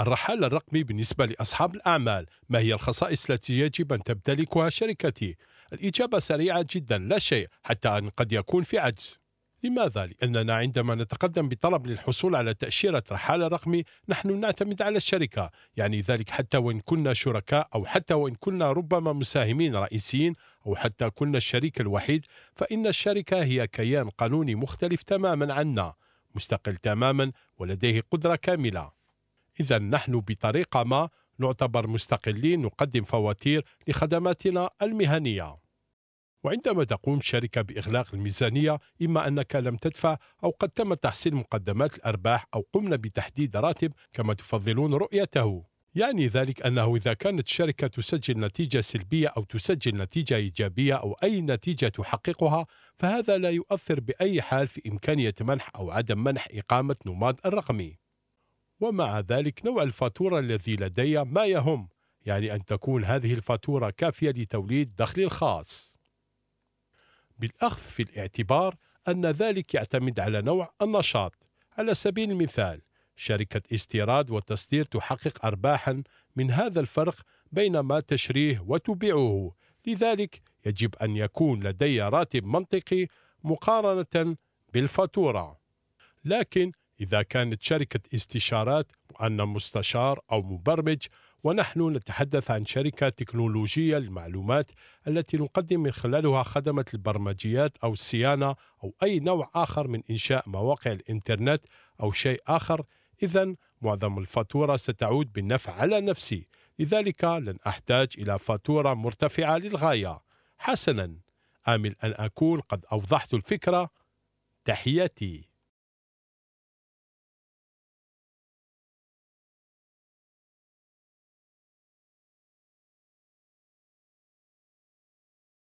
الرحال الرقمي بالنسبة لأصحاب الأعمال ما هي الخصائص التي يجب أن تمتلكها شركتي؟ الإجابة سريعة جدا لا شيء حتى أن قد يكون في عجز لماذا؟ لأننا عندما نتقدم بطلب للحصول على تأشيرة رحالة رقمي نحن نعتمد على الشركة يعني ذلك حتى وإن كنا شركاء أو حتى وإن كنا ربما مساهمين رئيسيين أو حتى كنا الشريك الوحيد فإن الشركة هي كيان قانوني مختلف تماما عنا مستقل تماما ولديه قدرة كاملة إذا نحن بطريقة ما نعتبر مستقلين نقدم فواتير لخدماتنا المهنية وعندما تقوم شركة بإغلاق الميزانية إما أنك لم تدفع أو قد تم تحصيل مقدمات الأرباح أو قمنا بتحديد راتب كما تفضلون رؤيته يعني ذلك أنه إذا كانت الشركة تسجل نتيجة سلبية أو تسجل نتيجة إيجابية أو أي نتيجة تحققها فهذا لا يؤثر بأي حال في إمكانية منح أو عدم منح إقامة نماد الرقمي ومع ذلك نوع الفاتورة الذي لدي ما يهم يعني أن تكون هذه الفاتورة كافية لتوليد دخل الخاص بالأخذ في الاعتبار أن ذلك يعتمد على نوع النشاط على سبيل المثال شركة استيراد وتصدير تحقق أرباحا من هذا الفرق بين ما تشريه وتبيعه لذلك يجب أن يكون لدي راتب منطقي مقارنة بالفاتورة لكن إذا كانت شركة استشارات وأنا مستشار أو مبرمج ونحن نتحدث عن شركة تكنولوجية للمعلومات التي نقدم من خلالها خدمة البرمجيات أو الصيانة أو أي نوع آخر من إنشاء مواقع الإنترنت أو شيء آخر إذا معظم الفاتورة ستعود بالنفع على نفسي لذلك لن أحتاج إلى فاتورة مرتفعة للغاية حسنا آمل أن أكون قد أوضحت الفكرة تحياتي